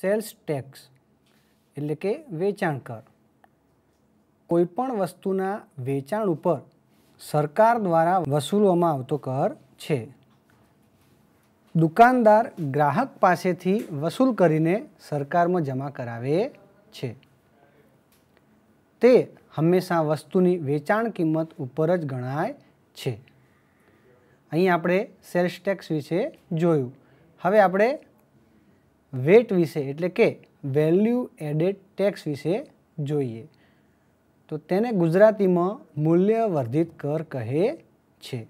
cells tax એટલે કે વેચાણ કર કોઈપણ વસ્તુના વેચાણ ઉપર સરકાર દ્વારા વસૂલવામાં આવતો કર છે દુકાનદાર ગ્રાહક પાસેથી વસૂલ કરીને સરકારમાં જમા કરાવે છે તે હંમેશા વસ્તુની વેચાણ કિંમત ઉપર જ ગણાય છે અહીં આપણે સેલ્સ ટેક્સ વિશે જોયું હવે આપણે વેટ વિશે એટલે કે વેલ્યુ એડેડ ટેક્સ વિશે જોઈએ તો તેને ગુજરાતીમાં મૂલ્ય વર્ધિત કર કહે છે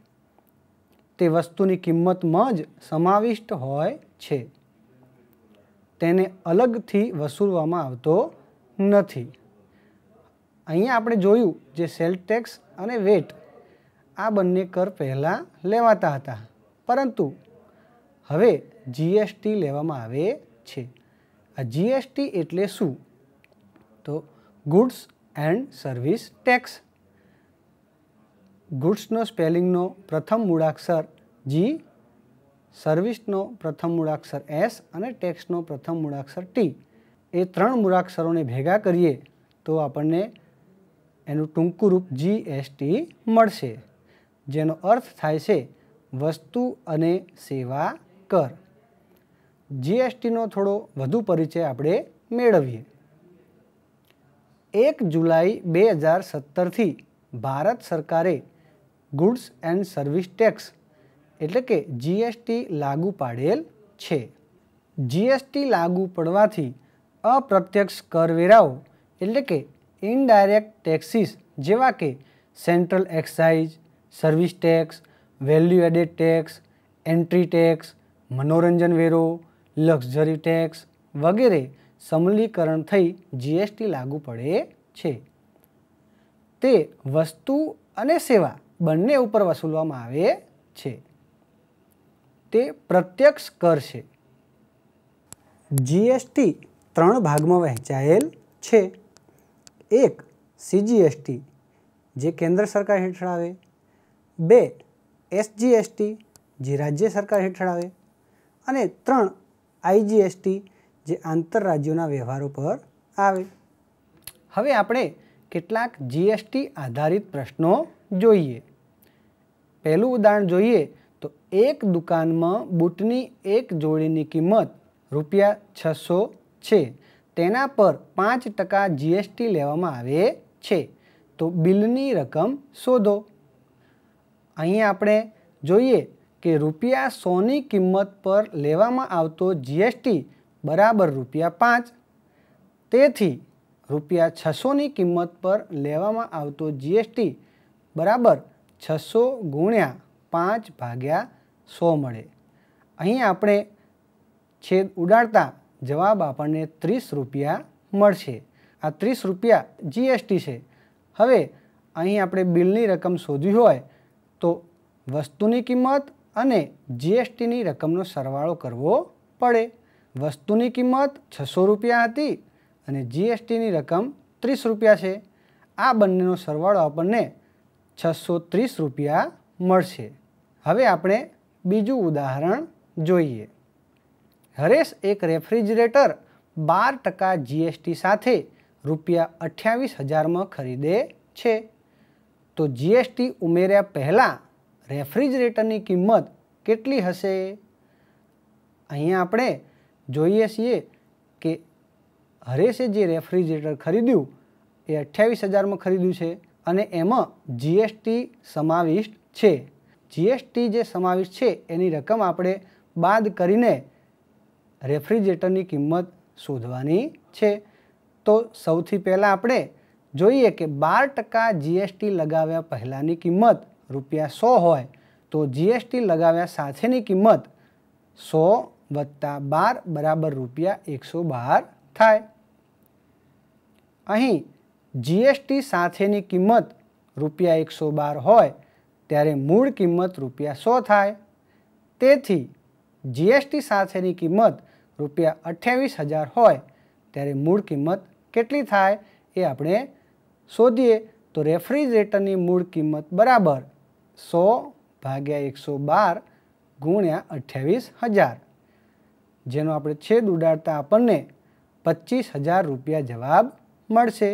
તે વસ્તુની કિંમતમાં જ સમાવિષ્ટ હોય છે તેને અલગથી વસૂલવામાં આવતો નથી અહીંયા આપણે જોયું જે સેલ ટેક્સ અને વેટ આ બંને કર પહેલાં લેવાતા હતા પરંતુ હવે જીએસટી લેવામાં આવે છે આ જીએસટી એટલે શું તો ગુડ્સ એન્ડ સર્વિસ ટેક્સ ગુડ્સનો સ્પેલિંગનો પ્રથમ મૂળાક્ષર જી સર્વિસનો પ્રથમ મૂળાક્ષર એસ અને ટેક્સનો પ્રથમ મૂળાક્ષર ટી એ ત્રણ મૂળાક્ષરોને ભેગા કરીએ તો આપણને એનું ટૂંકું રૂપ જીએસટી મળશે જેનો અર્થ થાય છે વસ્તુ અને સેવા કર જીએસટીનો થોડો વધુ પરિચય આપણે મેળવીએ એક જુલાઈ બે હજાર સત્તરથી ભારત સરકારે ગુડ્સ એન્ડ સર્વિસ ટેક્સ એટલે કે જીએસટી લાગુ પાડેલ છે જીએસટી લાગુ પડવાથી અપ્રત્યક્ષ કરવેરાઓ એટલે કે ઇનડાયરેક્ટ ટેક્સીસ જેવા કે central excise service tax value added tax entry tax મનોરંજન વેરો લક્ઝરી ટેક્સ વગેરે સમલીકરણ થઈ જીએસટી લાગુ પડે છે તે વસ્તુ અને સેવા બંને ઉપર વસૂલવામાં આવે છે તે પ્રત્યક્ષ કર છે જીએસટી ત્રણ ભાગમાં વહેંચાયેલ છે એક સીજીએસટી જે કેન્દ્ર સરકાર હેઠળ આવે બે એસજીએસટી જે રાજ્ય સરકાર હેઠળ આવે અને ત્રણ આઈજીએસટી જે આંતરરાજ્યોના વ્યવહારો પર આવે હવે આપણે કેટલાક જીએસટી આધારિત પ્રશ્નો જોઈએ પહેલું ઉદાહરણ જોઈએ તો એક દુકાનમાં બૂટની એક જોડીની કિંમત રૂપિયા છસો છે તેના પર પાંચ ટકા જીએસટી લેવામાં આવે છે તો બિલની રકમ શોધો અહીં આપણે જોઈએ કે રૂપિયા સોની કિંમત પર લેવામાં આવતો જીએસટી બરાબર રૂપિયા પાંચ તેથી રૂપિયા છસોની કિંમત પર લેવામાં આવતો જીએસટી બરાબર છસો ગુણ્યા પાંચ ભાગ્યા સો મળે અહીં આપણે છેદ ઉડાડતા જવાબ આપણને ત્રીસ રૂપિયા મળશે આ ત્રીસ રૂપિયા જીએસટી છે હવે અહીં આપણે બિલની રકમ શોધવી હોય તો વસ્તુની કિંમત અને જીએસટીની રકમનો સરવાળો કરવો પડે વસ્તુની કિંમત છસો રૂપિયા હતી અને જીએસટીની રકમ ત્રીસ રૂપિયા છે આ બંનેનો સરવાળો આપણને છસો ત્રીસ રૂપિયા મળશે હવે આપણે બીજું ઉદાહરણ જોઈએ હરેશ એક રેફ્રિજરેટર બાર ટકા જીએસટી સાથે રૂપિયા અઠ્યાવીસ હજારમાં ખરીદે છે તો જીએસટી ઉમેર્યા પહેલાં રેફ્રિજરેટરની કિંમત કેટલી હશે અહીંયા આપણે જોઈએ છીએ કે હરેશે જે રેફ્રિજરેટર ખરીદ્યું એ અઠ્યાવીસ હજારમાં ખરીદ્યું છે અને એમાં જીએસટી સમાવિષ્ટ છે જીએસટી જે સમાવિષ્ટ છે એની રકમ આપણે બાદ કરીને રેફ્રિજરેટરની કિંમત શોધવાની છે તો સૌથી પહેલાં આપણે જોઈએ કે બાર ટકા જીએસટી લગાવ્યા પહેલાંની કિંમત રૂપિયા સો હોય તો જીએસટી લગાવ્યા સાથેની કિંમત સો વત્તા બાર બરાબર રૂપિયા એકસો બાર થાય અહીં જીએસટી સાથેની કિંમત રૂપિયા એકસો બાર હોય ત્યારે મૂળ કિંમત રૂપિયા સો થાય તેથી જીએસટી સાથેની કિંમત રૂપિયા અઠ્યાવીસ હજાર હોય ત્યારે મૂળ કિંમત કેટલી થાય એ આપણે શોધીએ તો રેફ્રિજરેટરની મૂળ કિંમત બરાબર સો ભાગ્યા એકસો બાર ગુણ્યા અઠ્યાવીસ હજાર જેનો આપણે છેદ ઉડાડતા આપણને પચીસ હજાર રૂપિયા જવાબ મળશે